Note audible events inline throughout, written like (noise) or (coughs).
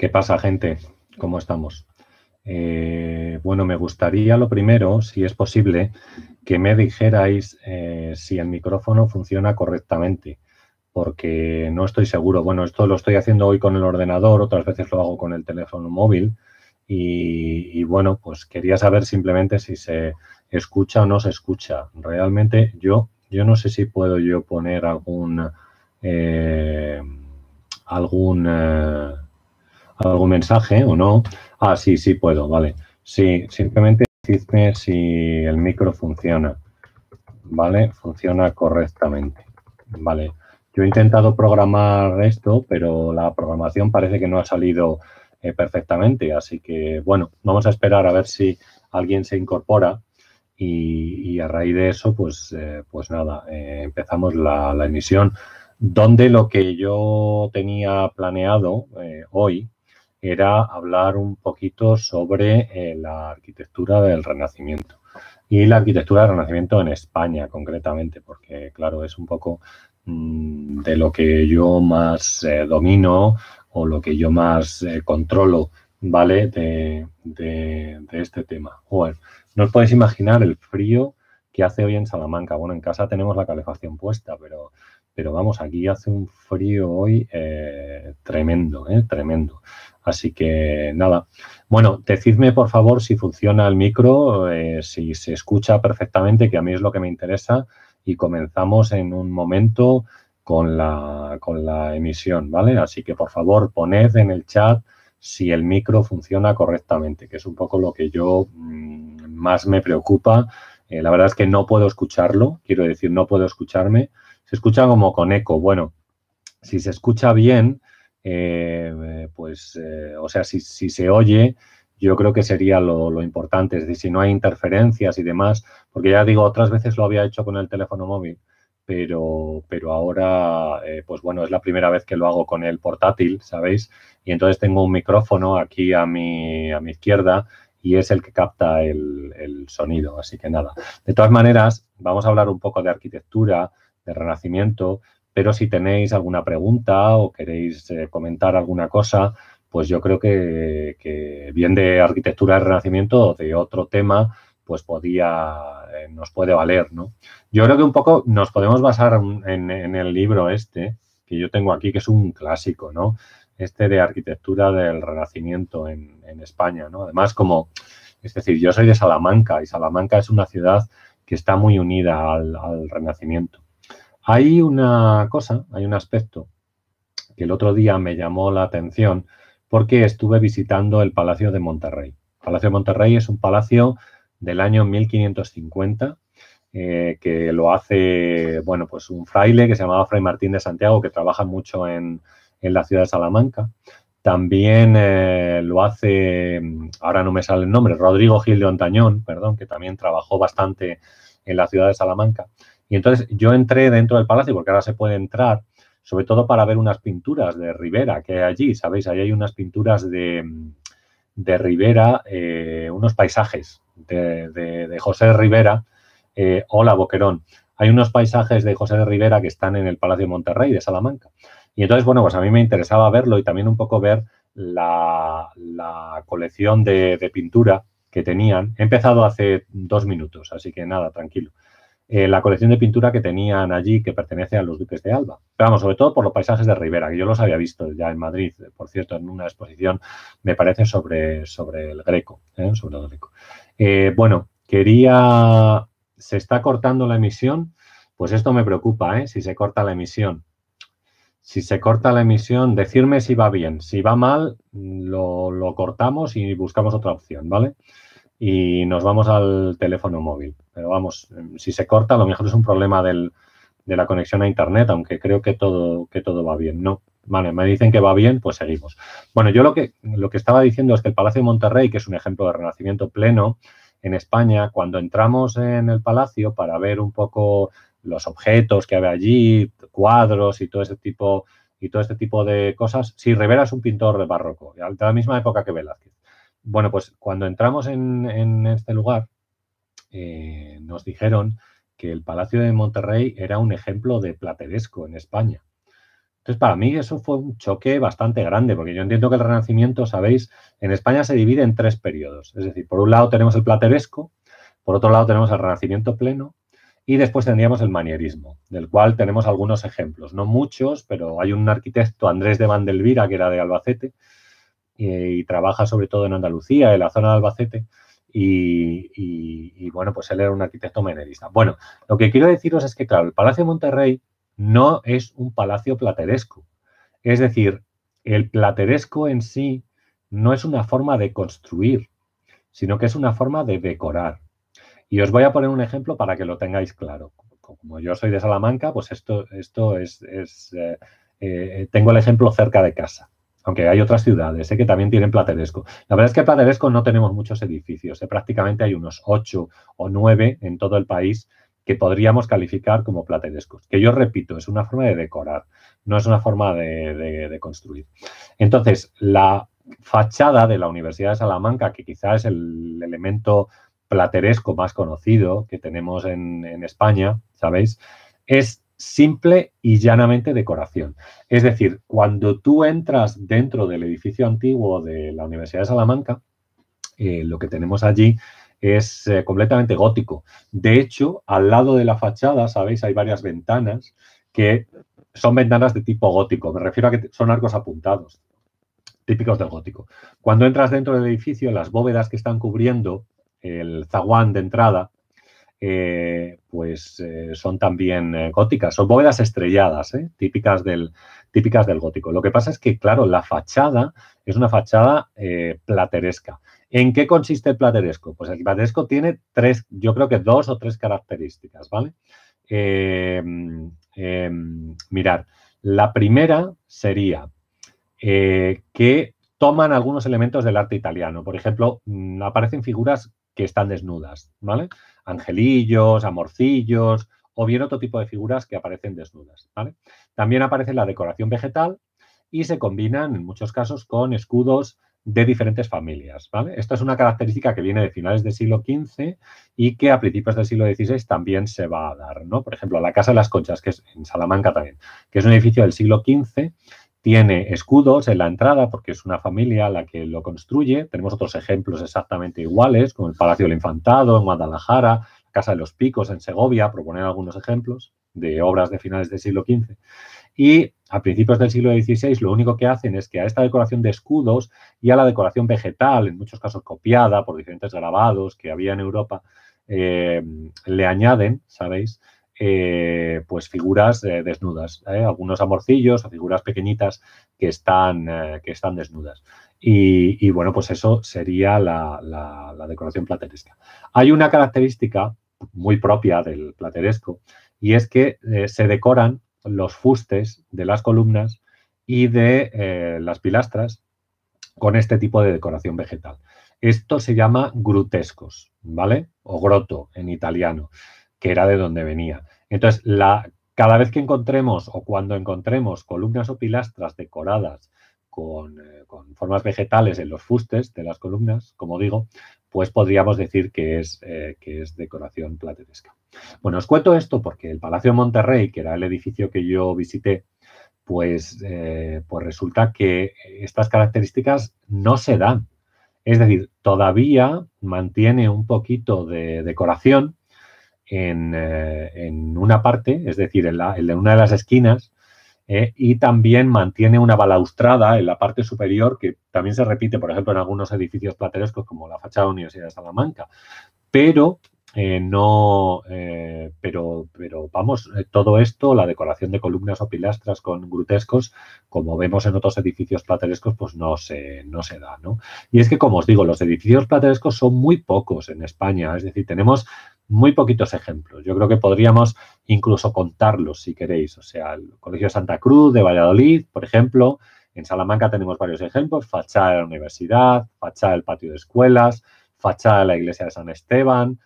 ¿Qué pasa, gente? ¿Cómo estamos? Eh, bueno, me gustaría lo primero, si es posible, que me dijerais eh, si el micrófono funciona correctamente, porque no estoy seguro. Bueno, esto lo estoy haciendo hoy con el ordenador, otras veces lo hago con el teléfono móvil. Y, bueno, pues quería saber simplemente si se escucha o no se escucha. Realmente yo, yo no sé si puedo yo poner algún, eh, algún algún mensaje o no. Ah, sí, sí puedo, vale. Sí, simplemente decidme si el micro funciona. ¿Vale? Funciona correctamente. Vale. Yo he intentado programar esto, pero la programación parece que no ha salido eh, perfectamente. Así que, bueno, vamos a esperar a ver si alguien se incorpora y, a raíz de eso, pues, eh, pues nada, eh, empezamos la, la, emisión. Donde lo que yo tenía planeado hoy, era hablar un poquito sobre eh, la arquitectura del Renacimiento y la arquitectura del Renacimiento en España concretamente, porque claro, es un poco mm, de lo que yo más eh, domino o lo que yo más eh, controlo, ¿vale? De, de este tema. Bueno, no os podéis imaginar el frío que hace hoy en Salamanca. Bueno, en casa tenemos la calefacción puesta, pero pero vamos, aquí hace un frío hoy eh, tremendo, eh, tremendo. Así que nada. Bueno, decidme por favor si funciona el micro, eh, si se escucha perfectamente, que a mí es lo que me interesa. Y comenzamos en un momento con la, con la emisión, ¿vale? Así que por favor poned en el chat si el micro funciona correctamente, que es un poco lo que yo mm, más me preocupa. Eh, la verdad es que no puedo escucharlo, quiero decir, no puedo escucharme se escucha como con eco. Bueno, si se escucha bien, eh, pues, eh, o sea, si, se oye, yo creo que sería lo, importante. Es decir, si no hay interferencias y demás, porque ya digo, otras veces lo había hecho con el teléfono móvil, pero, pero ahora, eh, pues bueno, es la primera vez que lo hago con el portátil, ¿sabéis? Y entonces tengo un micrófono aquí a mi, a mi izquierda y es el que capta el sonido. Así que nada. De todas maneras, vamos a hablar un poco de arquitectura, de renacimiento, pero si tenéis alguna pregunta o queréis eh, comentar alguna cosa, pues yo creo que, bien de arquitectura del renacimiento o de otro tema, pues podía, eh, nos puede valer, ¿no? Yo creo que un poco nos podemos basar en, el libro este, que yo tengo aquí, que es un clásico, ¿no? Este de arquitectura del renacimiento en, España, ¿no? Además, como, es decir, yo soy de Salamanca y Salamanca es una ciudad que está muy unida al renacimiento. Hay una cosa, hay un aspecto que el otro día me llamó la atención porque estuve visitando el Palacio de Monterrey. El Palacio de Monterrey es un palacio del año 1550 eh, que lo hace, bueno, pues un fraile que se llamaba Fray Martín de Santiago que trabaja mucho en, la ciudad de Salamanca. También eh, lo hace, ahora no me sale el nombre, Rodrigo Gil de Ontañón, perdón, que también trabajó bastante en la ciudad de Salamanca. Y entonces yo entré dentro del palacio, porque ahora se puede entrar, sobre todo para ver unas pinturas de Rivera que hay allí, ¿sabéis? Ahí hay unas pinturas de, de Rivera, eh, unos paisajes de, de, de José Rivera. Eh, hola, Boquerón. Hay unos paisajes de José de Rivera que están en el Palacio de Monterrey, de Salamanca. Y entonces, bueno, pues a mí me interesaba verlo y también un poco ver la, colección de, de pintura que tenían. He empezado hace dos minutos, así que nada, tranquilo. Eh, la colección de pintura que tenían allí que pertenece a los duques de Alba. Pero vamos, sobre todo por los paisajes de Rivera, que yo los había visto ya en Madrid, por cierto, en una exposición, me parece, sobre, sobre el greco. ¿eh? Sobre eh, bueno, quería... ¿Se está cortando la emisión? Pues esto me preocupa, si se corta la emisión si se corta la emisión, decirme si va bien. Si va mal, lo, lo cortamos y buscamos otra opción, ¿vale? y nos vamos al teléfono móvil. Pero vamos, em, si se corta, a lo mejor es un problema de la conexión a Internet, aunque creo que todo, que todo va bien, ¿no? Vale, me dicen que va bien, pues seguimos. Bueno, yo lo que, lo que estaba diciendo es que el Palacio de Monterrey, que es un ejemplo de renacimiento pleno en España, cuando entramos en el palacio para ver un poco los objetos que había allí, cuadros y todo ese tipo y todo este tipo de cosas, si Rivera es un pintor de barroco, de la misma época que Velázquez. Bueno, pues cuando entramos en, este lugar, eh, nos dijeron que el Palacio de Monterrey era un ejemplo de plateresco en España. Entonces, para mí eso fue un choque bastante grande, porque yo entiendo que el Renacimiento, sabéis, en España se divide en tres periodos. Es decir, por un lado tenemos el plateresco, por otro lado tenemos el Renacimiento pleno y después tendríamos el manierismo, del cual tenemos algunos ejemplos. No muchos, pero hay un arquitecto, Andrés de Vandelvira, que era de Albacete, eh, y trabaja sobre todo en Andalucía, en la zona de Albacete. Y, bueno, pues él era un arquitecto menerista. Bueno, lo que quiero deciros es que, claro, el Palacio de Monterrey no es un palacio plateresco. Es decir, el plateresco en sí no es una forma de construir, sino que es una forma de decorar. Y os voy a poner un ejemplo para que lo tengáis claro. Como yo soy de Salamanca, pues esto, esto es, eh, eh, tengo el ejemplo cerca de casa aunque hay otras ciudades sé que también tienen plateresco. La verdad es que plateresco no tenemos muchos edificios, ¿eh? prácticamente hay unos ocho o nueve en todo el país que podríamos calificar como platerescos, que yo repito, es una forma de decorar, no es una forma de, construir. Entonces, la fachada de la Universidad de Salamanca, que quizás es el elemento plateresco más conocido que tenemos en, en España, ¿sabéis? Es simple y llanamente decoración. Es decir, cuando tú entras dentro del edificio antiguo de la Universidad de Salamanca, eh, lo que tenemos allí es eh, completamente gótico. De hecho, al lado de la fachada, sabéis, hay varias ventanas que son ventanas de tipo gótico. Me refiero a que son arcos apuntados, típicos del gótico. Cuando entras dentro del edificio, las bóvedas que están cubriendo el zaguán de entrada eh, pues eh, son también eh, góticas, son bóvedas estrelladas, típicas, del, típicas del gótico. Lo que pasa es que, claro, la fachada es una fachada plateresca. ¿En qué consiste el plateresco? Pues el plateresco tiene tres, yo creo que dos o tres características, ¿vale? Em, mirar, la primera sería que toman algunos elementos del arte italiano. Por ejemplo, mm, aparecen figuras que están desnudas, ¿vale? angelillos, amorcillos, o bien otro tipo de figuras que aparecen desnudas. También aparece la decoración vegetal y se combinan en muchos casos con escudos de diferentes familias. ¿vale? Esta es una característica que viene de finales del siglo XV y que a principios del siglo XVI también se va a dar. Por ejemplo, la Casa de las Conchas, que es en Salamanca también, que es un edificio del siglo XV tiene escudos en la entrada porque es una familia la que lo construye. Tenemos otros ejemplos exactamente iguales, como el Palacio del Infantado en Guadalajara, Casa de los Picos en Segovia, proponer algunos ejemplos de obras de finales del siglo XV. Y a principios del siglo XVI lo único que hacen es que a esta decoración de escudos y a la decoración vegetal, en muchos casos copiada por diferentes grabados que había en Europa, eh, le añaden, ¿sabéis? Eh, pues figuras eh, desnudas, ¿eh? algunos amorcillos o figuras pequeñitas que están, que están desnudas. Y, bueno, pues eso sería la, decoración plateresca. Hay una característica muy propia del plateresco y es que se decoran los fustes de las columnas y de las pilastras con este tipo de decoración vegetal. Esto se llama grutescos, ¿vale? O groto en italiano que era de donde venía. Entonces, la, cada vez que encontremos o cuando encontremos columnas o pilastras decoradas con, eh, formas vegetales en los fustes de las columnas, como digo, pues podríamos decir que es, eh, que es decoración plateresca. Bueno, os cuento esto porque el Palacio Monterrey, que era el edificio que yo visité, pues, eh, pues resulta que estas características no se dan. Es decir, todavía mantiene un poquito de decoración, eh, en, una parte, es decir, en, la, una de las esquinas, eh, y también mantiene una balaustrada en la parte superior que también se repite, por ejemplo, en algunos edificios platerescos como la fachada de la Universidad de Salamanca. Pero eh, no, pero, pero vamos, todo esto, la decoración de columnas o pilastras con grutescos, como vemos en otros edificios platerescos, pues no se, no se da, ¿no? Y es que, como os digo, los edificios platerescos son muy pocos en España, es decir, tenemos muy poquitos ejemplos. Yo creo que podríamos incluso contarlos si queréis. O sea, el Colegio Santa Cruz de Valladolid, por ejemplo, en Salamanca tenemos varios ejemplos. Fachada de la universidad, fachada del patio de escuelas, fachada de la iglesia de San Esteban.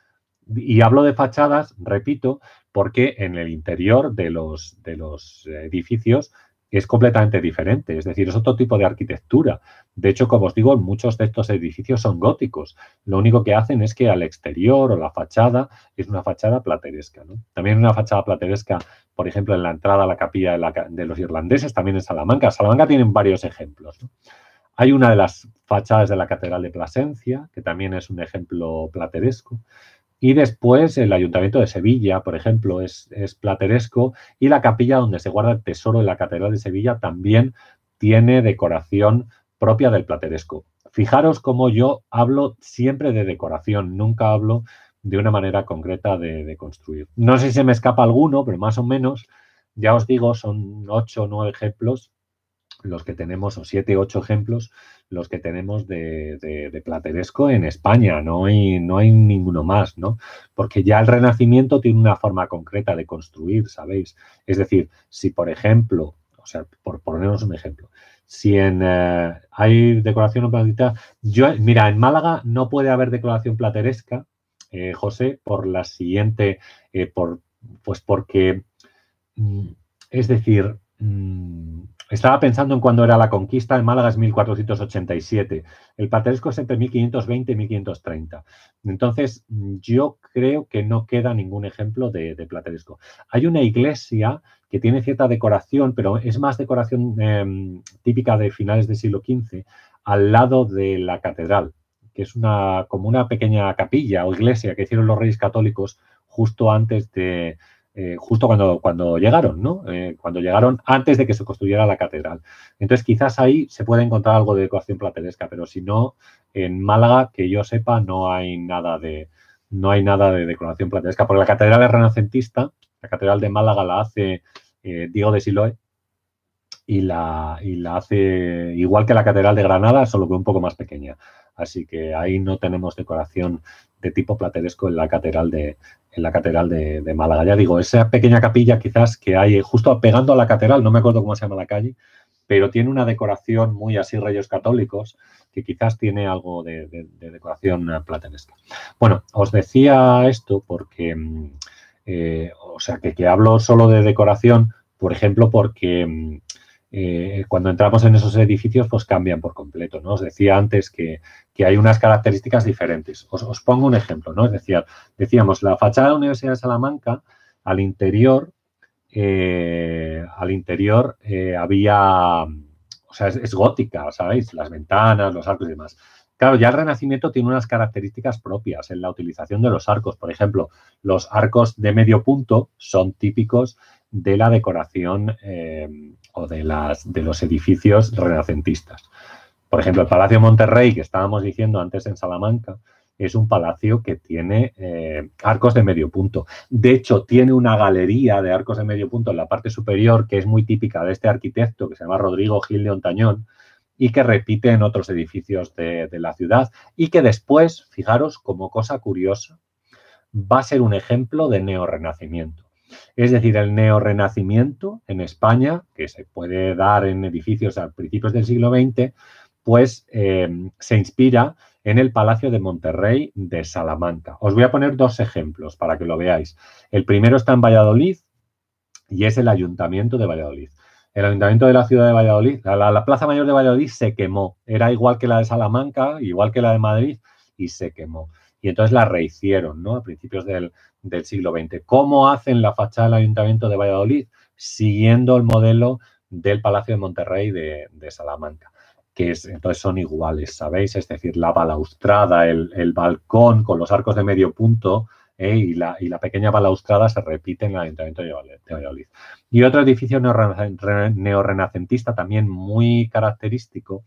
Y hablo de fachadas, repito, porque en el interior de los, de los eh, edificios es completamente diferente, es decir, es otro tipo de arquitectura. De hecho, como os digo, muchos de estos edificios son góticos. Lo único que hacen es que al exterior o la fachada es una fachada plateresca. También una fachada plateresca, por ejemplo, en la entrada a la capilla de, los irlandeses, también en Salamanca. Salamanca tienen varios ejemplos. Hay una de las fachadas de la Catedral de Plasencia, que también es un ejemplo plateresco. Y después el Ayuntamiento de Sevilla, por ejemplo, es, plateresco y la capilla donde se guarda el tesoro de la Catedral de Sevilla también tiene decoración propia del plateresco. Fijaros cómo yo hablo siempre de decoración, nunca hablo de una manera concreta de, de, construir. No sé si se me escapa alguno, pero más o menos, ya os digo, son ocho o nueve ejemplos los que tenemos, o siete, ocho ejemplos, los que tenemos de, plateresco en España, no hay, no hay ninguno más, ¿no? Porque ya el Renacimiento tiene una forma concreta de construir, ¿sabéis? Es decir, si por ejemplo, o sea, por ponernos un ejemplo, si en eh, hay decoración platita, yo, mira, en Málaga no puede haber decoración plateresca, eh, José, por la siguiente, eh, por, pues porque, mm, es decir, mm, estaba pensando en cuando era la conquista, en Málaga es 1487, el plateresco es entre 1520 y 1530. Entonces, yo creo que no queda ningún ejemplo de, plateresco. Hay una iglesia que tiene cierta decoración, pero es más decoración em, típica de finales del siglo XV, al lado de la catedral, que es una, como una pequeña capilla o iglesia que hicieron los reyes católicos justo antes de, eh, justo cuando, cuando llegaron, ¿no? Eh, cuando llegaron antes de que se construyera la catedral. Entonces, quizás ahí se puede encontrar algo de decoración plateresca, pero si no, en Málaga, que yo sepa, no hay nada de, no hay nada de decoración plateresca, porque la catedral es renacentista, la catedral de Málaga la hace eh, Diego de Siloe y la, y la hace igual que la catedral de Granada, solo que un poco más pequeña. Así que ahí no tenemos decoración de tipo plateresco en la catedral de, en la catedral de, Málaga. Ya digo, esa pequeña capilla quizás que hay justo pegando a la catedral, no me acuerdo cómo se llama la calle, pero tiene una decoración muy así reyes católicos, que quizás tiene algo de, decoración eh, plateresca. Bueno, os decía esto porque, mm, eh, o sea, que, que, hablo solo de decoración, por ejemplo, porque... Mm, eh, cuando entramos en esos edificios, pues cambian por completo. ¿no? Os decía antes que que hay unas características diferentes. Os, pongo un ejemplo, ¿no? Es decir, decíamos, la fachada de la Universidad de Salamanca, al interior, eh, al interior eh, había, o sea, es, gótica, ¿sabéis? Las ventanas, los arcos y demás. Claro, ya el Renacimiento tiene unas características propias en la utilización de los arcos. Por ejemplo, los arcos de medio punto son típicos de la decoración eh, o de, las, de los edificios renacentistas. Por ejemplo, el Palacio Monterrey, que estábamos diciendo antes en Salamanca, es un palacio que tiene eh, arcos de medio punto. De hecho, tiene una galería de arcos de medio punto en la parte superior que es muy típica de este arquitecto que se llama Rodrigo Gil de Ontañón y que repite en otros edificios de, de la ciudad y que después, fijaros como cosa curiosa, va a ser un ejemplo de neorrenacimiento. Es decir, el neorrenacimiento en España, que se puede dar en edificios a principios del siglo XX, pues eh, se inspira en el Palacio de Monterrey de Salamanca. Os voy a poner dos ejemplos para que lo veáis. El primero está en Valladolid y es el Ayuntamiento de Valladolid. El Ayuntamiento de la ciudad de Valladolid, la, Plaza Mayor de Valladolid se quemó. Era igual que la de Salamanca, igual que la de Madrid y se quemó. Y entonces la rehicieron ¿no? a principios del, siglo XX. ¿Cómo hacen la fachada del Ayuntamiento de Valladolid? Siguiendo el modelo del Palacio de Monterrey de Salamanca que entonces son iguales, ¿sabéis? Es decir, la balaustrada, el, balcón con los arcos de medio punto ¿eh? y, la, pequeña balaustrada se repite en el Ayuntamiento de Valladolid. Y otro edificio neorrenacentista también muy característico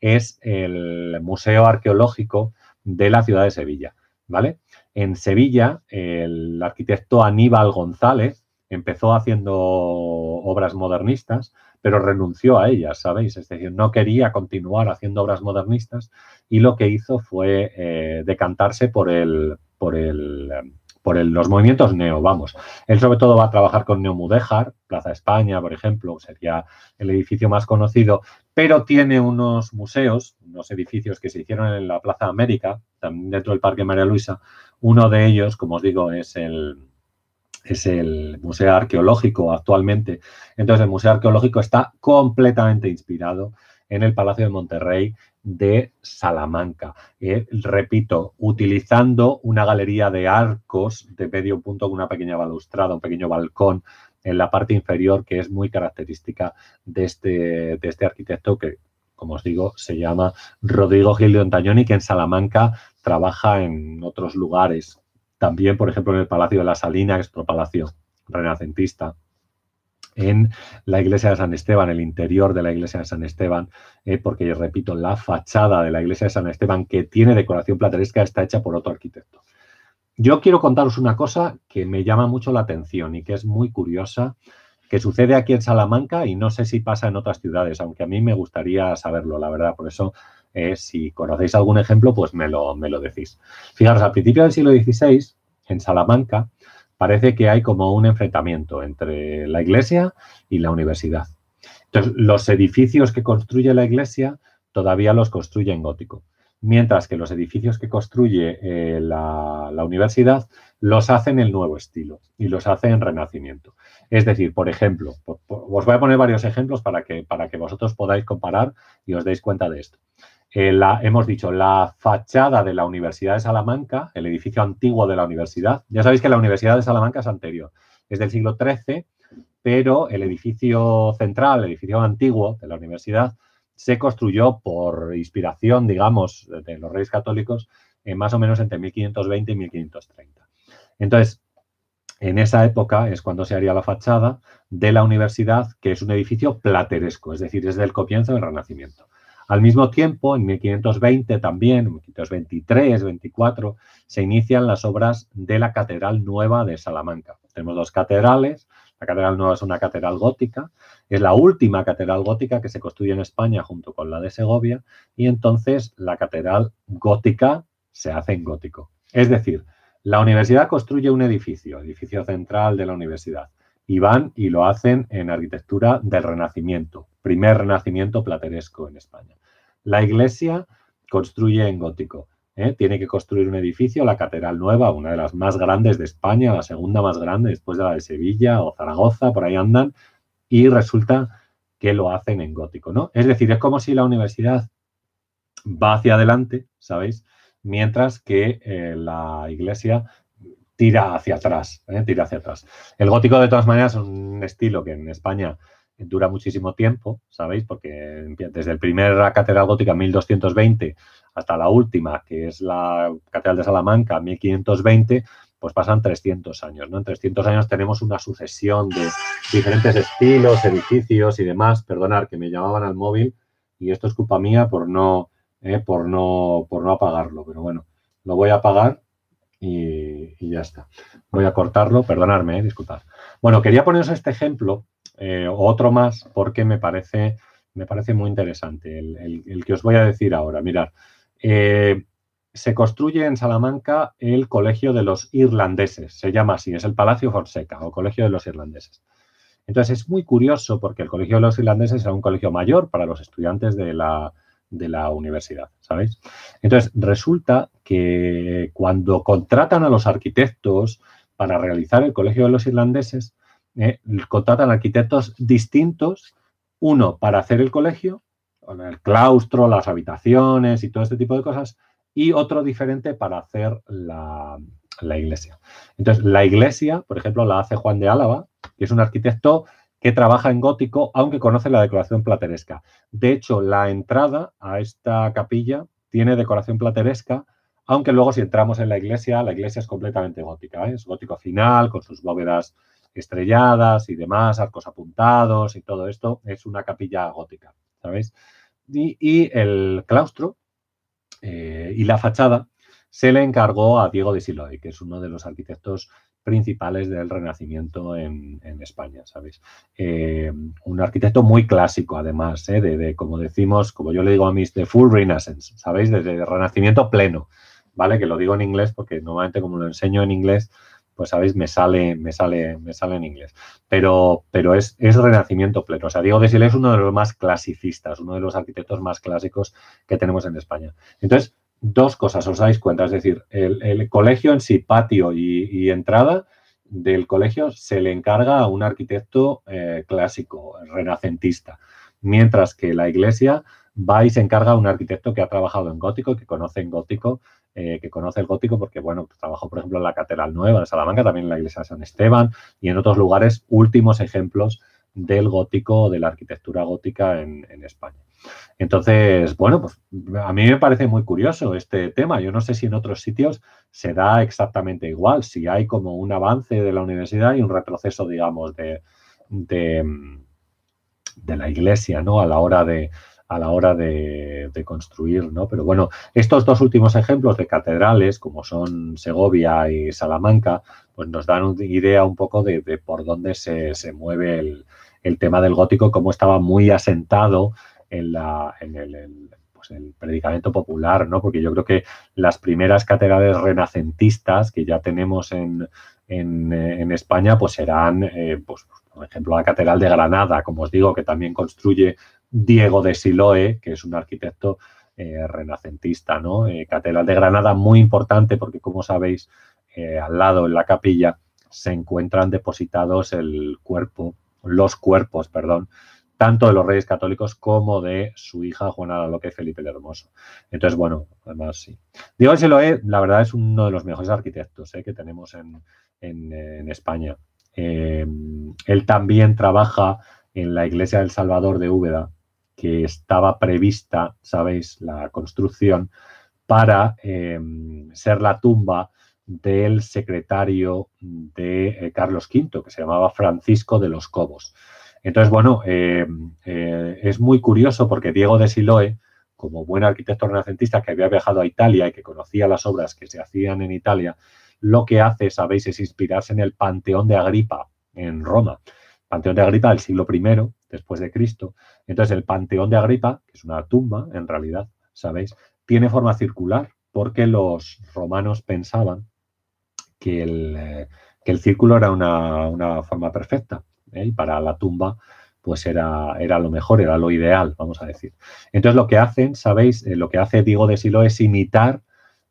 es el Museo Arqueológico de la ciudad de Sevilla, ¿vale? En Sevilla, el arquitecto Aníbal González empezó haciendo obras modernistas pero renunció a ellas, ¿sabéis? Es decir, no quería continuar haciendo obras modernistas y lo que hizo fue eh, decantarse por el, por el, por los movimientos neo, vamos. Él sobre todo va a trabajar con Neo Mudéjar, Plaza España, por ejemplo, sería el edificio más conocido, pero tiene unos museos, unos edificios que se hicieron en la Plaza América, también dentro del Parque María Luisa. Uno de ellos, como os digo, es el, es el Museo Arqueológico actualmente. Entonces, el Museo Arqueológico está completamente inspirado en el Palacio de Monterrey de Salamanca. Eh, repito, utilizando una galería de arcos de medio punto con una pequeña balustrada, un pequeño balcón en la parte inferior que es muy característica de este, de este arquitecto que, como os digo, se llama Rodrigo Gil de Ontañón que en Salamanca trabaja en otros lugares también, por ejemplo, en el Palacio de la Salina, que es otro palacio renacentista, en la iglesia de San Esteban, el interior de la iglesia de San Esteban, porque eh, porque repito, la fachada de la iglesia de San Esteban, que tiene decoración plateresca, está hecha por otro arquitecto. Yo quiero contaros una cosa que me llama mucho la atención y que es muy curiosa, que sucede aquí en Salamanca y no sé si pasa en otras ciudades, aunque a mí me gustaría saberlo, la verdad. Por eso eh, si conocéis algún ejemplo, pues me lo, me lo decís. Fijaros, al principio del siglo XVI, en Salamanca, parece que hay como un enfrentamiento entre la iglesia y la universidad. Entonces, los edificios que construye la iglesia todavía los construye en gótico, mientras que los edificios que construye eh, la, universidad los hace en el nuevo estilo y los hace en renacimiento. Es decir, por ejemplo, os voy a poner varios ejemplos para que, para que vosotros podáis comparar y os deis cuenta de esto. Eh, la, hemos dicho, la fachada de la Universidad de Salamanca, el edificio antiguo de la universidad. Ya sabéis que la Universidad de Salamanca es anterior, es del siglo XIII, pero el edificio central, el edificio antiguo de la universidad, se construyó por inspiración, digamos, de los reyes católicos, eh, más o menos entre 1520 y 1530. Entonces, en esa época es cuando se haría la fachada de la universidad, que es un edificio plateresco, es decir, es del comienzo del Renacimiento. Al mismo tiempo, en 1520 también, en 1523, 24, se inician las obras de la Catedral Nueva de Salamanca. Tenemos dos catedrales. La Catedral Nueva es una catedral gótica, es la última catedral gótica que se construye en España junto con la de Segovia, y entonces la catedral gótica se hace en gótico. Es decir, la universidad construye un edificio, edificio central de la universidad, y van y lo hacen en arquitectura del Renacimiento, primer renacimiento plateresco en España. La iglesia construye en gótico. ¿eh? Tiene que construir un edificio, la Catedral Nueva, una de las más grandes de España, la segunda más grande después de la de Sevilla o Zaragoza, por ahí andan, y resulta que lo hacen en gótico, ¿no? Es decir, es como si la universidad va hacia adelante, ¿sabéis? Mientras que eh, la iglesia tira hacia atrás, ¿eh? tira hacia atrás. El gótico, de todas maneras, es un estilo que en España dura muchísimo tiempo, ¿sabéis? Porque desde la primer catedral gótica 1220 hasta la última, que es la catedral de Salamanca 1520, pues pasan 300 años, ¿no? En 300 años tenemos una sucesión de diferentes estilos, edificios y demás. Perdonar que me llamaban al móvil y esto es culpa mía por no, eh, por no, por no apagarlo, pero bueno, lo voy a apagar y, ya está. Voy a cortarlo, perdonadme, eh, disculpad. Bueno, quería poneros este ejemplo, eh, otro más, porque me parece, me parece muy interesante el, que os voy a decir ahora. Mirad, eh, se construye en Salamanca el Colegio de los Irlandeses, se llama así, es el Palacio Fonseca o Colegio de los Irlandeses. Entonces es muy curioso porque el Colegio de los Irlandeses era un colegio mayor para los estudiantes de la, de la universidad, ¿sabéis? Entonces, resulta que cuando contratan a los arquitectos para realizar el Colegio de los Irlandeses, eh, contratan arquitectos distintos, uno para hacer el colegio, el claustro, las habitaciones y todo este tipo de cosas, y otro diferente para hacer la, la iglesia. Entonces, la iglesia, por ejemplo, la hace Juan de Álava, que es un arquitecto que trabaja en gótico, aunque conoce la decoración plateresca. De hecho, la entrada a esta capilla tiene decoración plateresca, aunque luego si entramos en la iglesia, la iglesia es completamente gótica, ¿eh? es gótico final, con sus bóvedas estrelladas y demás, arcos apuntados y todo esto, es una capilla gótica, ¿sabéis? Y, el claustro eh, y la fachada se le encargó a Diego de Siloy, que es uno de los arquitectos principales del Renacimiento en, España, ¿sabéis? Eh, un arquitecto muy clásico, además, ¿eh? de, como decimos, como yo le digo a mis, de full renaissance, ¿sabéis? Desde Renacimiento pleno, ¿vale? Que lo digo en inglés porque normalmente como lo enseño en inglés, pues sabéis, me sale, me sale, me sale en inglés. Pero, pero es, es renacimiento pleno. O sea, Diego de Sile es uno de los más clasicistas, uno de los arquitectos más clásicos que tenemos en España. Entonces, dos cosas os dais cuenta, es decir, el, colegio en sí, patio y, entrada del colegio se le encarga a un arquitecto eh, clásico, renacentista, mientras que la iglesia va y se encarga a un arquitecto que ha trabajado en gótico, que conoce en gótico, eh, que conoce el gótico porque, bueno, pues trabajó, por ejemplo, en la Catedral Nueva de Salamanca, también en la iglesia de San Esteban y en otros lugares, últimos ejemplos del gótico, de la arquitectura gótica en, España. Entonces, bueno, pues a mí me parece muy curioso este tema. Yo no sé si en otros sitios se da exactamente igual, si hay como un avance de la universidad y un retroceso, digamos, de, de, la iglesia, ¿no? A la hora de a la hora de, construir, ¿no? Pero bueno, estos dos últimos ejemplos de catedrales, como son Segovia y Salamanca, pues nos dan una idea un poco de, por dónde se mueve el, el tema del gótico, como estaba muy asentado en, la, pues, el, predicamento popular, ¿no? Porque yo creo que las primeras catedrales renacentistas que ya tenemos en, eh, España, pues serán, eh, pues, por ejemplo, la Catedral de Granada, como os digo, que también construye Diego de Siloe, que es un arquitecto eh, renacentista, ¿no? Catedral de Granada, muy importante, porque como sabéis, al lado, en la capilla, se encuentran depositados el cuerpo los cuerpos, perdón, tanto de los reyes católicos como de su hija Juana la Loque Felipe el Hermoso. Entonces, bueno, además sí. Diego Siloé, la verdad, es uno de los mejores arquitectos eh, que tenemos en, España. Eh, él también trabaja en la iglesia del Salvador de Úbeda, que estaba prevista, sabéis, la construcción para eh, ser la tumba del secretario de eh, Carlos V, que se llamaba Francisco de los Cobos. Entonces, bueno, eh, eh, es muy curioso porque Diego de Siloe, como buen arquitecto renacentista que había viajado a Italia y que conocía las obras que se hacían en Italia, lo que hace, sabéis, es inspirarse en el Panteón de Agripa, en Roma. Panteón de Agripa del siglo I, después de Cristo. Entonces, el Panteón de Agripa, que es una tumba, en realidad, sabéis, tiene forma circular porque los romanos pensaban que el, círculo era una, forma perfecta ¿eh? y para la tumba pues era, era lo mejor, era lo ideal, vamos a decir. Entonces lo que hacen, sabéis, eh, lo que hace Diego de Silo es imitar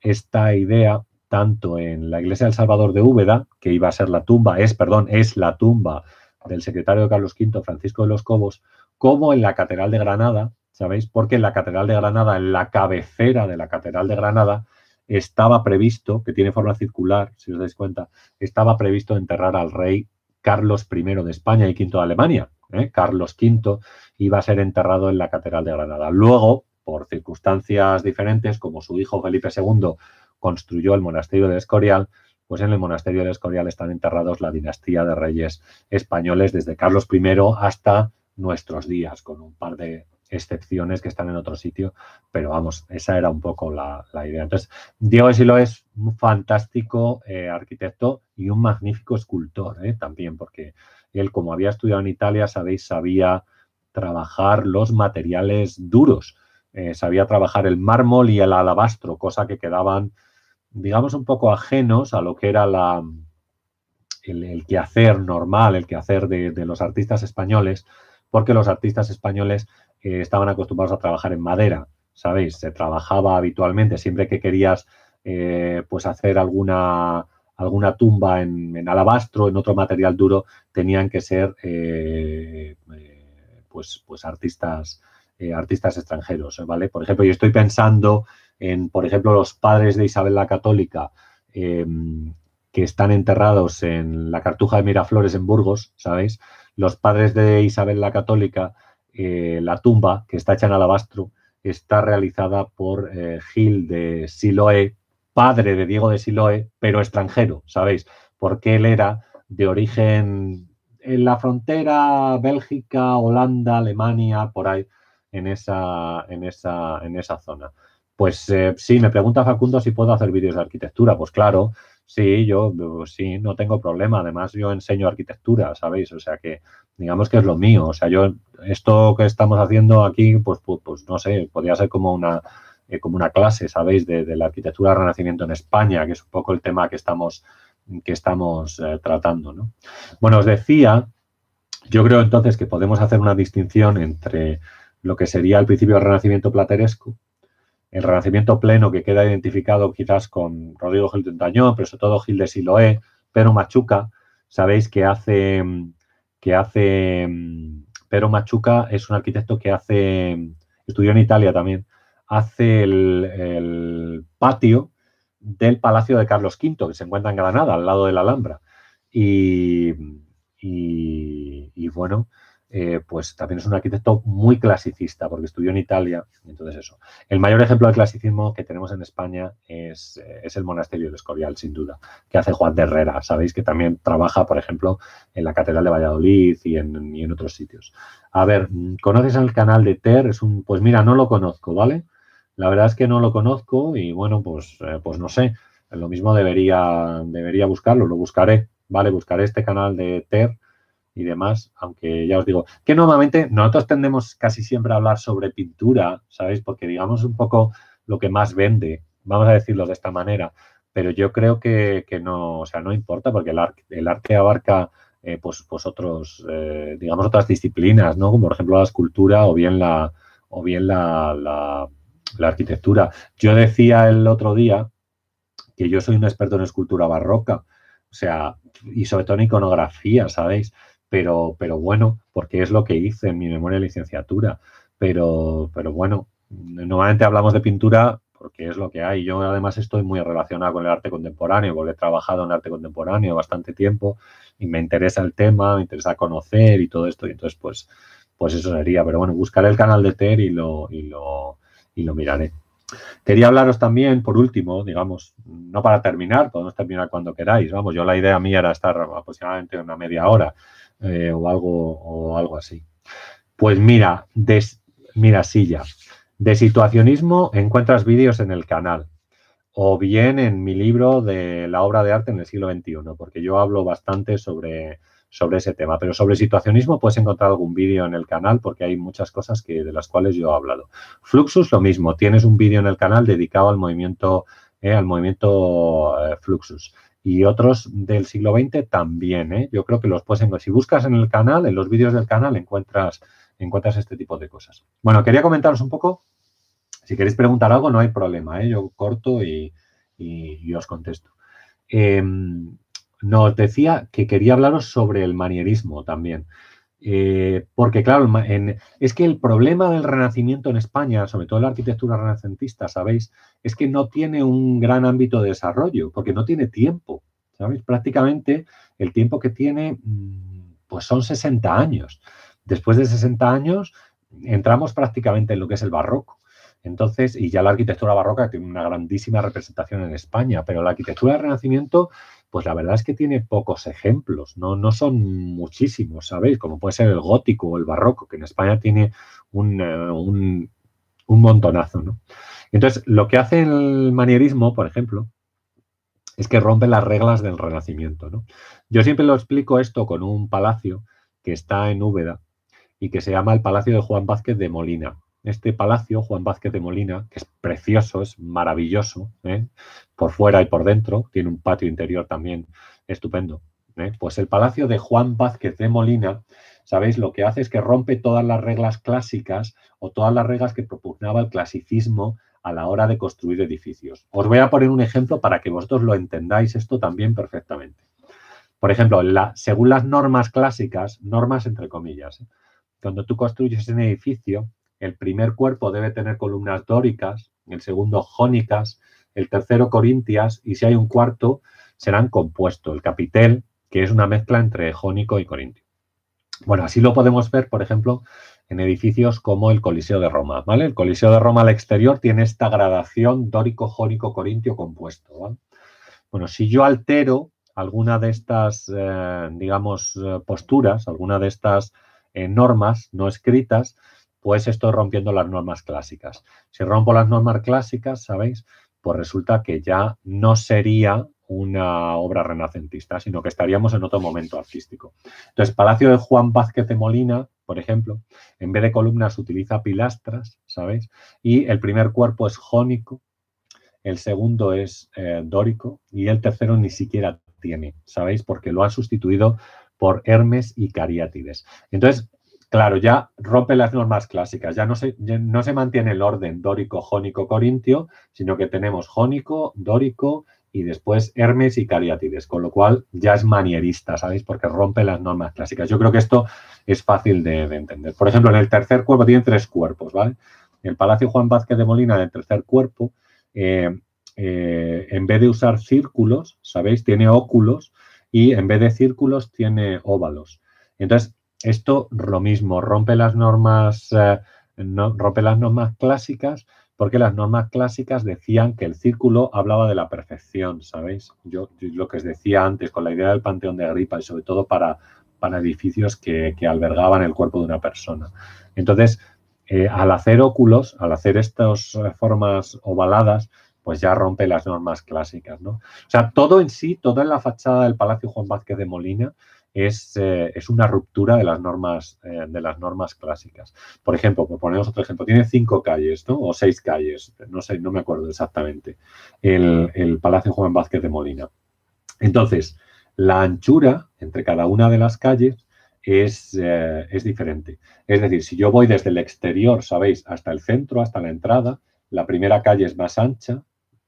esta idea tanto en la iglesia del Salvador de Úbeda, que iba a ser la tumba, es, perdón, es la tumba del secretario de Carlos V, Francisco de los Cobos, como en la Catedral de Granada, ¿sabéis? Porque en la Catedral de Granada, en la cabecera de la Catedral de Granada, estaba previsto, que tiene forma circular, si os dais cuenta, estaba previsto enterrar al rey Carlos I de España y V de Alemania. ¿eh? Carlos V iba a ser enterrado en la Catedral de Granada. Luego, por circunstancias diferentes, como su hijo Felipe II construyó el monasterio de Escorial, pues en el monasterio del Escorial están enterrados la dinastía de reyes españoles desde Carlos I hasta nuestros días, con un par de excepciones que están en otro sitio, pero vamos, esa era un poco la, idea. Entonces, Diego Silo es un fantástico eh, arquitecto y un magnífico escultor eh, también, porque él, como había estudiado en Italia, sabéis, sabía trabajar los materiales duros, eh, sabía trabajar el mármol y el alabastro, cosa que quedaban, digamos, un poco ajenos a lo que era el, quehacer normal, el quehacer de los artistas españoles, porque los artistas españoles estaban acostumbrados a trabajar en madera, ¿sabéis? Se trabajaba habitualmente, siempre que querías eh, pues hacer alguna, alguna tumba en, alabastro, en otro material duro, tenían que ser eh, eh, pues, pues artistas, artistas extranjeros, ¿vale? Por ejemplo, yo estoy pensando en, por ejemplo, los padres de Isabel la Católica, em, que están enterrados en la Cartuja de Miraflores en Burgos, ¿sabéis? Los padres de Isabel la Católica eh, la tumba que está hecha en alabastro está realizada por eh, Gil de Siloe, padre de Diego de Siloe, pero extranjero, ¿sabéis? Porque él era de origen en la frontera Bélgica, Holanda, Alemania, por ahí, en esa, en esa, en esa zona. Pues eh, sí, me pregunta Facundo si puedo hacer vídeos de arquitectura. Pues claro, Sí, yo sí, no tengo problema. Además, yo enseño arquitectura, ¿sabéis? O sea que, digamos que es lo mío. O sea, yo, esto que estamos haciendo aquí, pues, pues, pues no sé, podría ser como una, eh, como una clase, ¿sabéis? De, la arquitectura del renacimiento en España, que es un poco el tema que estamos, que estamos eh, tratando, ¿no? Bueno, os decía, yo creo entonces que podemos hacer una distinción entre lo que sería el principio del renacimiento plateresco, el Renacimiento pleno que queda identificado quizás con Rodrigo Gil de Entañón, pero sobre todo Gil de Siloé, Pero Machuca, sabéis que hace, que hace, Pero Machuca es un arquitecto que hace, estudió en Italia también, hace el, patio del Palacio de Carlos V, que se encuentra en Granada, al lado de la Alhambra. y, y bueno, eh, pues también es un arquitecto muy clasicista, porque estudió en Italia, entonces eso. El mayor ejemplo de clasicismo que tenemos en España es, eh, el monasterio de Escorial, sin duda, que hace Juan de Herrera, sabéis que también trabaja, por ejemplo, en la Catedral de Valladolid y en, otros sitios. A ver, ¿conoces el canal de Ter? Es un, pues mira, no lo conozco, ¿vale? La verdad es que no lo conozco y bueno, pues, eh, pues no sé. Lo mismo debería, debería buscarlo, lo buscaré, ¿vale? Buscaré este canal de Ter y demás, aunque ya os digo, que normalmente nosotros tendemos casi siempre a hablar sobre pintura, ¿sabéis? Porque digamos un poco lo que más vende, vamos a decirlo de esta manera, pero yo creo que, no, o sea, no importa porque el, arte, abarca eh, pues, pues otros, eh, digamos otras disciplinas, ¿no? Como por ejemplo la escultura o bien la, o bien la arquitectura. Yo decía el otro día que yo soy un experto en escultura barroca, o sea, y sobre todo en iconografía, ¿sabéis? pero, pero bueno, porque es lo que hice en mi memoria de licenciatura. Pero, pero bueno, normalmente hablamos de pintura porque es lo que hay. Yo además estoy muy relacionado con el arte contemporáneo, porque he trabajado en arte contemporáneo bastante tiempo y me interesa el tema, me interesa conocer y todo esto. Y entonces, pues, pues eso sería. Pero bueno, buscaré el canal de TER y lo, y lo, y lo miraré. Quería hablaros también, por último, digamos, no para terminar, podemos terminar cuando queráis, vamos, yo la idea mía era estar aproximadamente una media hora eh, o, algo, o algo así. Pues mira, mira silla, de situacionismo encuentras vídeos en el canal o bien en mi libro de la obra de arte en el siglo XXI, porque yo hablo bastante sobre sobre ese tema. Pero sobre situacionismo puedes encontrar algún vídeo en el canal porque hay muchas cosas que, de las cuales yo he hablado. Fluxus, lo mismo, tienes un vídeo en el canal dedicado al movimiento, eh, al movimiento eh, Fluxus. Y otros del siglo XX también, eh, yo creo que los puedes encontrar. Si buscas en el canal, en los vídeos del canal, encuentras, encuentras este tipo de cosas. Bueno, quería comentaros un poco. Si queréis preguntar algo, no hay problema, yo corto y, os contesto. Em, nos decía que quería hablaros sobre el manierismo también. Eh, porque, claro, es que el problema del Renacimiento en España, sobre todo la arquitectura renacentista, ¿sabéis? Es que no tiene un gran ámbito de desarrollo, porque no tiene tiempo, ¿sabéis? Prácticamente el tiempo que tiene, mm, pues son 60 años. Después de 60 años, entramos prácticamente en lo que es el barroco. Entonces, y ya la arquitectura barroca tiene una grandísima representación en España, pero la arquitectura del Renacimiento pues la verdad es que tiene pocos ejemplos, no, no son muchísimos, ¿sabéis? Como puede ser el gótico o el barroco, que en España tiene eh, un, montonazo, ¿no? Entonces, lo que hace el manierismo, por ejemplo, es que rompe las reglas del renacimiento, ¿no? Yo siempre lo explico esto con un palacio que está en Úbeda y que se llama el Palacio de Juan Vázquez de Molina este palacio, Juan Vázquez de Molina, que es precioso, es maravilloso, ¿eh? por fuera y por dentro, tiene un patio interior también estupendo. ¿eh? Pues el palacio de Juan Vázquez de Molina, ¿sabéis? Lo que hace es que rompe todas las reglas clásicas o todas las reglas que propugnaba el clasicismo a la hora de construir edificios. Os voy a poner un ejemplo para que vosotros lo entendáis esto también perfectamente. Por ejemplo, la, según las normas clásicas, normas entre comillas, ¿eh? cuando tú construyes un edificio, el primer cuerpo debe tener columnas dóricas, el segundo jónicas, el tercero corintias y si hay un cuarto serán compuestos. el capitel, que es una mezcla entre jónico y corintio. Bueno, así lo podemos ver, por ejemplo, en edificios como el Coliseo de Roma, ¿vale? El Coliseo de Roma al exterior tiene esta gradación dórico, jónico, corintio compuesto, Bueno, si yo altero alguna de estas, eh, digamos, eh, posturas, alguna de estas eh, normas no escritas, pues estoy rompiendo las normas clásicas. Si rompo las normas clásicas, ¿sabéis? Pues resulta que ya no sería una obra renacentista, sino que estaríamos en otro momento artístico. Entonces, Palacio de Juan Vázquez de Molina, por ejemplo, en vez de columnas utiliza pilastras, ¿sabéis? Y el primer cuerpo es jónico, el segundo es eh, dórico y el tercero ni siquiera tiene, ¿sabéis? Porque lo han sustituido por Hermes y Cariátides. Entonces, claro, ya rompe las normas clásicas, ya no se, no se mantiene el orden dórico, jónico, corintio, sino que tenemos jónico, dórico y después Hermes y Cariátides, con lo cual ya es manierista, ¿sabéis? Porque rompe las normas clásicas. Yo creo que esto es fácil de, entender. Por ejemplo, en el tercer cuerpo tiene tres cuerpos, ¿vale? El Palacio Juan Vázquez de Molina, en el tercer cuerpo, eh, eh, en vez de usar círculos, ¿sabéis? Tiene óculos y en vez de círculos tiene óvalos. Entonces, esto lo mismo, rompe las normas, eh, rompe las normas clásicas, porque las normas clásicas decían que el círculo hablaba de la perfección, ¿sabéis? Yo, lo que os decía antes, con la idea del panteón de Agripa y sobre todo para, edificios que, albergaban el cuerpo de una persona. Entonces, eh, al hacer óculos, al hacer estas eh, formas ovaladas, pues ya rompe las normas clásicas, ¿no? O sea, todo en sí, toda en la fachada del Palacio Juan Vázquez de Molina eh, es, una ruptura de las normas, eh, de las normas clásicas. Por ejemplo, ponemos otro ejemplo, tiene cinco calles, ¿no? O seis calles, no sé, no me acuerdo exactamente, el, Palacio Juan Vázquez de Molina. Entonces, la anchura entre cada una de las calles es, eh, es, diferente. Es decir, si yo voy desde el exterior, sabéis, hasta el centro, hasta la entrada, la primera calle es más ancha,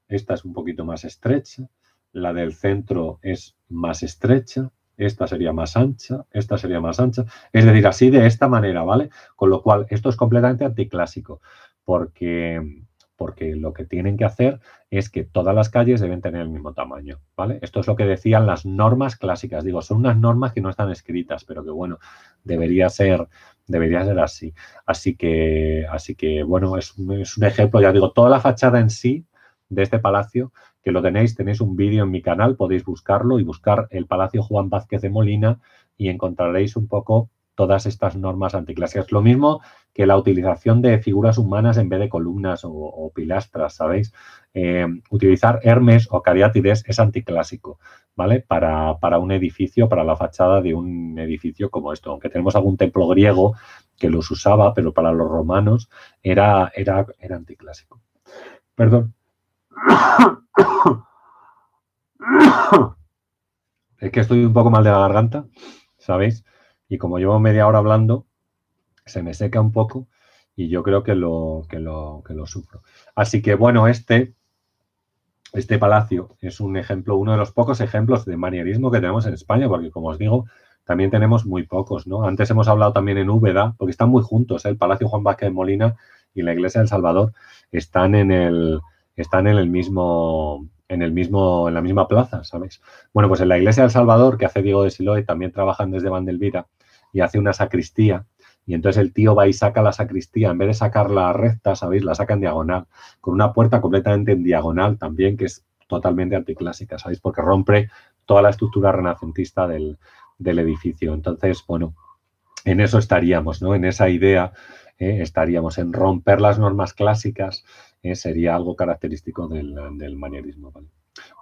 esta es un poquito más estrecha, la del centro es más estrecha, esta sería más ancha, esta sería más ancha, es decir, así de esta manera, ¿vale? Con lo cual, esto es completamente anticlásico, porque, porque lo que tienen que hacer es que todas las calles deben tener el mismo tamaño, ¿vale? Esto es lo que decían las normas clásicas, digo, son unas normas que no están escritas, pero que bueno, debería ser, debería ser así. Así que, así que bueno, es un ejemplo, ya digo, toda la fachada en sí de este palacio que lo tenéis, tenéis un vídeo en mi canal, podéis buscarlo y buscar el Palacio Juan Vázquez de Molina y encontraréis un poco todas estas normas anticlásicas. Lo mismo que la utilización de figuras humanas en vez de columnas o, pilastras, ¿sabéis? Eh, utilizar Hermes o Cariátides es anticlásico, ¿vale? Para, un edificio, para la fachada de un edificio como esto. Aunque tenemos algún templo griego que los usaba, pero para los romanos era, era, era anticlásico. Perdón. (coughs) es que estoy un poco mal de la garganta, ¿sabéis? Y como llevo media hora hablando, se me seca un poco y yo creo que lo, que lo, que lo sufro. Así que bueno, este, este palacio es un ejemplo, uno de los pocos ejemplos de manierismo que tenemos en España, porque como os digo, también tenemos muy pocos, ¿no? Antes hemos hablado también en Úbeda, porque están muy juntos, ¿eh? el Palacio Juan Vázquez de Molina y la Iglesia del Salvador están en el, están en el mismo, en el mismo, en la misma plaza, ¿sabes? Bueno, pues en la iglesia del Salvador, que hace Diego de Siloe, también trabajan desde Vandelvira y hace una sacristía. Y entonces el tío va y saca la sacristía, en vez de sacarla recta, ¿sabéis? La saca en diagonal, con una puerta completamente en diagonal también, que es totalmente anticlásica, ¿sabéis? Porque rompe toda la estructura renacentista del, edificio. Entonces, bueno, en eso estaríamos, ¿no? En esa idea ¿eh? estaríamos, en romper las normas clásicas eh, sería algo característico del, manierismo.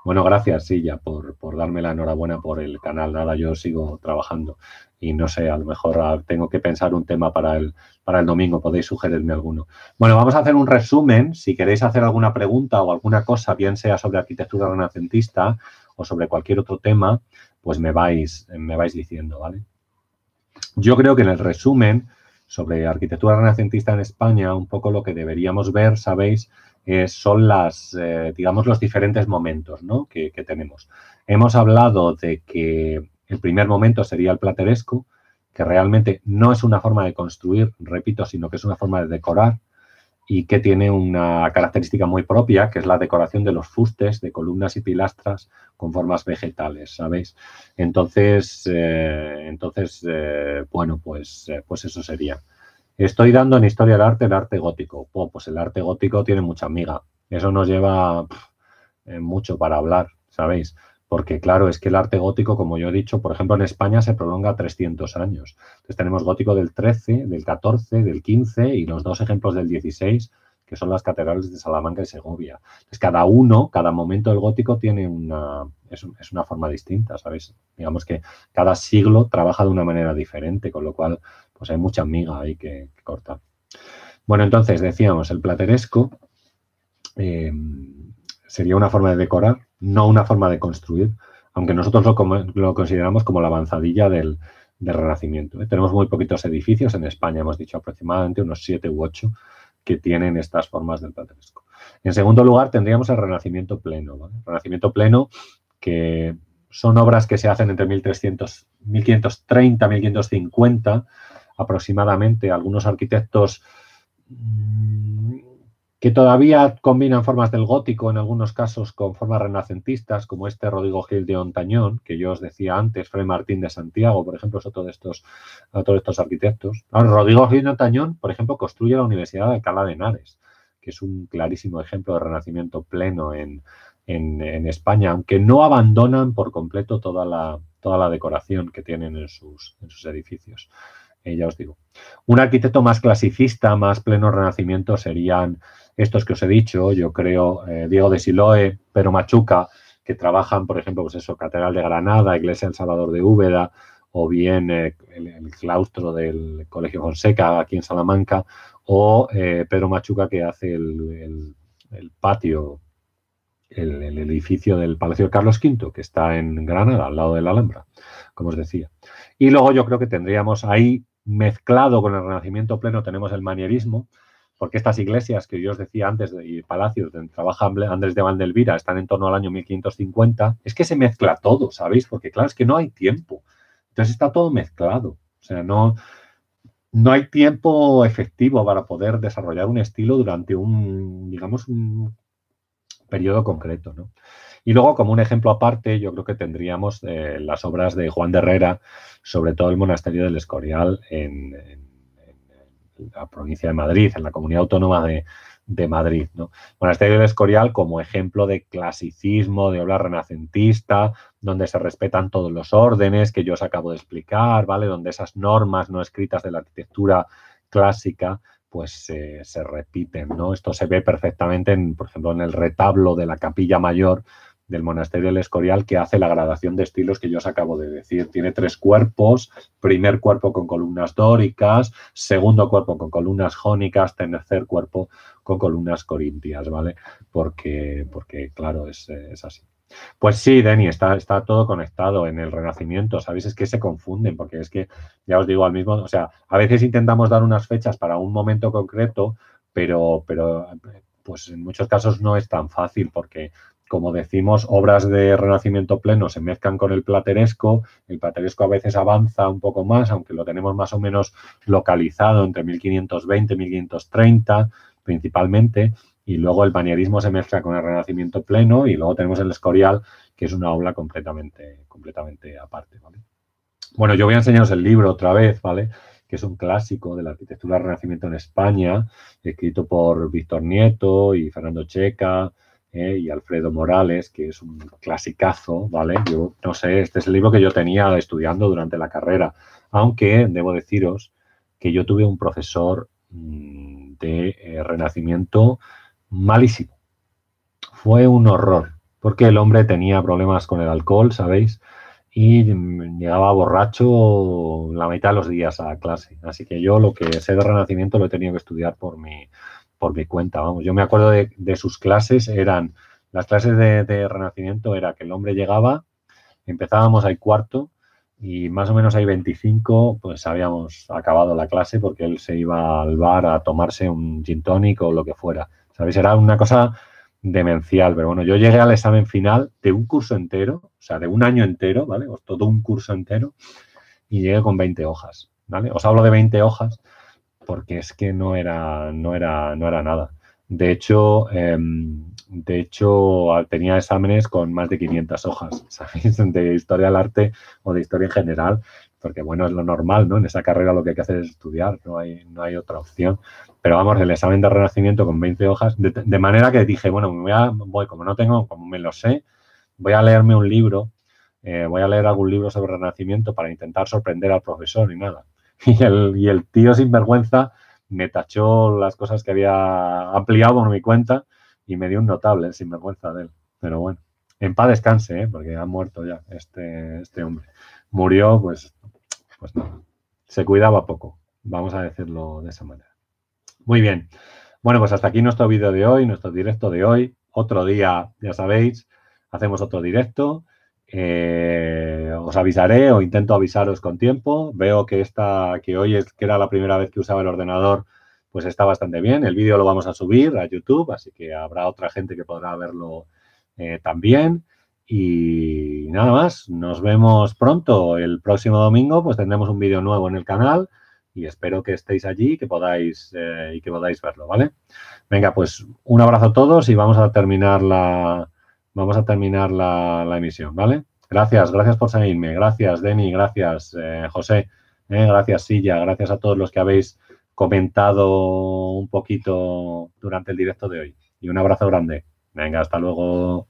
Bueno, gracias, Silla, por, por darme la enhorabuena por el canal. Nada, yo sigo trabajando y no sé, a lo mejor ah, tengo que pensar un tema para el, para el domingo, podéis sugerirme alguno. Bueno, vamos a hacer un resumen. Si queréis hacer alguna pregunta o alguna cosa, bien sea sobre arquitectura renacentista o sobre cualquier otro tema, pues me vais, me vais diciendo, ¿vale? Yo creo que en el resumen sobre arquitectura renacentista en España, un poco lo que deberíamos ver, sabéis, eh, son las, eh, digamos, los diferentes momentos ¿no? que, que, tenemos. Hemos hablado de que el primer momento sería el plateresco, que realmente no es una forma de construir, repito, sino que es una forma de decorar y que tiene una característica muy propia, que es la decoración de los fustes de columnas y pilastras con formas vegetales, ¿sabéis? Entonces, eh, entonces eh, bueno, pues, eh, pues eso sería. Estoy dando en historia del arte el arte gótico. Oh, pues el arte gótico tiene mucha miga. Eso nos lleva mucho para hablar, ¿sabéis? Porque claro, es que el arte gótico, como yo he dicho, por ejemplo, en España se prolonga 300 años. Entonces tenemos gótico del 13, del 14, del 15 y los dos ejemplos del 16, que son las catedrales de Salamanca y Segovia. Entonces cada uno, cada momento del gótico tiene una, es, una forma distinta, sabéis Digamos que cada siglo trabaja de una manera diferente, con lo cual pues hay mucha miga ahí que, cortar. Bueno, entonces decíamos, el plateresco eh, sería una forma de decorar no una forma de construir, aunque nosotros lo, consideramos como la avanzadilla del, Renacimiento. ¿eh? Tenemos muy poquitos edificios en España, hemos dicho aproximadamente unos siete u ocho que tienen estas formas del plateresco. En segundo lugar, tendríamos el Renacimiento pleno. Renacimiento pleno que son obras que se hacen entre 1300, 1530, 1550 aproximadamente. Algunos arquitectos mm, que todavía combinan formas del gótico en algunos casos con formas renacentistas, como este Rodrigo Gil de Ontañón, que yo os decía antes, Fray Martín de Santiago, por ejemplo, es otro de estos, estos arquitectos. Rodrigo Gil de Ontañón, por ejemplo, construye la Universidad de Alcalá de Henares, que es un clarísimo ejemplo de renacimiento pleno en, España, aunque no abandonan por completo toda la, toda la decoración que tienen en sus, edificios. Eh, ya os digo. Un arquitecto más clasicista, más pleno renacimiento serían estos que os he dicho, yo creo, eh, Diego de Siloe, Pero Machuca, que trabajan, por ejemplo, pues eso, Catedral de Granada, Iglesia del Salvador de Úbeda, o bien eh, el, claustro del Colegio Fonseca aquí en Salamanca, o eh, Pedro Machuca que hace el, el patio, el, edificio del Palacio de Carlos V, que está en Granada, al lado de la Alhambra, como os decía. Y luego yo creo que tendríamos ahí, mezclado con el Renacimiento pleno, tenemos el manierismo, porque estas iglesias que yo os decía antes y palacios donde trabaja Andrés de Valdelvira están en torno al año 1550, es que se mezcla todo, ¿sabéis? Porque claro, es que no hay tiempo. Entonces está todo mezclado. O sea, no, no hay tiempo efectivo para poder desarrollar un estilo durante un, digamos, un periodo concreto, ¿no? Y luego, como un ejemplo aparte, yo creo que tendríamos eh, las obras de Juan de Herrera, sobre todo el monasterio del Escorial en la provincia de Madrid, en la comunidad autónoma de, de Madrid. ¿no? Monasterio de Escorial como ejemplo de clasicismo, de obra renacentista, donde se respetan todos los órdenes que yo os acabo de explicar, ¿vale? Donde esas normas no escritas de la arquitectura clásica pues eh, se repiten, ¿no? Esto se ve perfectamente, en, por ejemplo, en el retablo de la capilla mayor, del monasterio del Escorial que hace la gradación de estilos que yo os acabo de decir. Tiene tres cuerpos, primer cuerpo con columnas dóricas, segundo cuerpo con columnas jónicas, tercer cuerpo con columnas corintias, ¿vale? Porque, porque claro, es, así. Pues sí, Deni, está, está, todo conectado en el Renacimiento, ¿sabéis? Es que se confunden, porque es que, ya os digo al mismo, o sea, a veces intentamos dar unas fechas para un momento concreto, pero, pero pues en muchos casos no es tan fácil, porque como decimos, obras de renacimiento pleno se mezclan con el plateresco, el plateresco a veces avanza un poco más, aunque lo tenemos más o menos localizado entre 1520 y 1530 principalmente, y luego el manierismo se mezcla con el renacimiento pleno y luego tenemos el escorial, que es una obra completamente, completamente aparte. Bueno, yo voy a enseñaros el libro otra vez, ¿vale? que es un clásico de la arquitectura del renacimiento en España, escrito por Víctor Nieto y Fernando Checa, ¿eh? y Alfredo Morales, que es un clasicazo, ¿vale? Yo no sé, este es el libro que yo tenía estudiando durante la carrera, aunque debo deciros que yo tuve un profesor mm, de eh, renacimiento malísimo. Fue un horror, porque el hombre tenía problemas con el alcohol, ¿sabéis? Y mm, llegaba borracho la mitad de los días a clase. Así que yo lo que sé de renacimiento lo he tenido que estudiar por mi, por mi cuenta, vamos. Yo me acuerdo de, sus clases, eran, las clases de, Renacimiento era que el hombre llegaba, empezábamos al cuarto y más o menos hay 25, pues habíamos acabado la clase porque él se iba al bar a tomarse un gin tonic o lo que fuera. ¿Sabéis? Era una cosa demencial, pero bueno, yo llegué al examen final de un curso entero, o sea, de un año entero, ¿vale? O todo un curso entero y llegué con 20 hojas, ¿vale? Os hablo de 20 hojas porque es que no era, no era, no era nada. De hecho, em, de hecho, tenía exámenes con más de 500 hojas, (laughs) ¿sabéis? De historia del arte o de historia en general, porque bueno, es lo normal, ¿no? En esa carrera lo que hay que hacer es estudiar, no hay, no hay otra opción. Pero vamos, el examen de renacimiento con 20 hojas, de, manera que dije, bueno, voy, como no tengo, como me lo sé, voy a leerme un libro, eh, voy a leer algún libro sobre renacimiento para intentar sorprender al profesor y nada. (laughs) y el, tío sinvergüenza me tachó las cosas que había ampliado en mi cuenta y me dio un notable sinvergüenza de él. Pero bueno, en paz descanse, ¿eh? porque ha muerto ya este, este, hombre. Murió, pues, pues no se cuidaba poco, vamos a decirlo de esa manera. Muy bien, bueno, pues hasta aquí nuestro vídeo de hoy, nuestro directo de hoy. Otro día, ya sabéis, hacemos otro directo. Eh, os avisaré o intento avisaros con tiempo. Veo que esta, que hoy es, que era la primera vez que usaba el ordenador, pues está bastante bien. El vídeo lo vamos a subir a YouTube, así que habrá otra gente que podrá verlo eh, también. Y nada más, nos vemos pronto. El próximo domingo pues tendremos un vídeo nuevo en el canal y espero que estéis allí que podáis, eh, y que podáis verlo, ¿vale? Venga, pues un abrazo a todos y vamos a terminar la, vamos a terminar la, emisión, ¿vale? Gracias, gracias por seguirme. Gracias, Demi, gracias, eh, José, eh, gracias, Silla, gracias a todos los que habéis comentado un poquito durante el directo de hoy. Y un abrazo grande. Venga, hasta luego.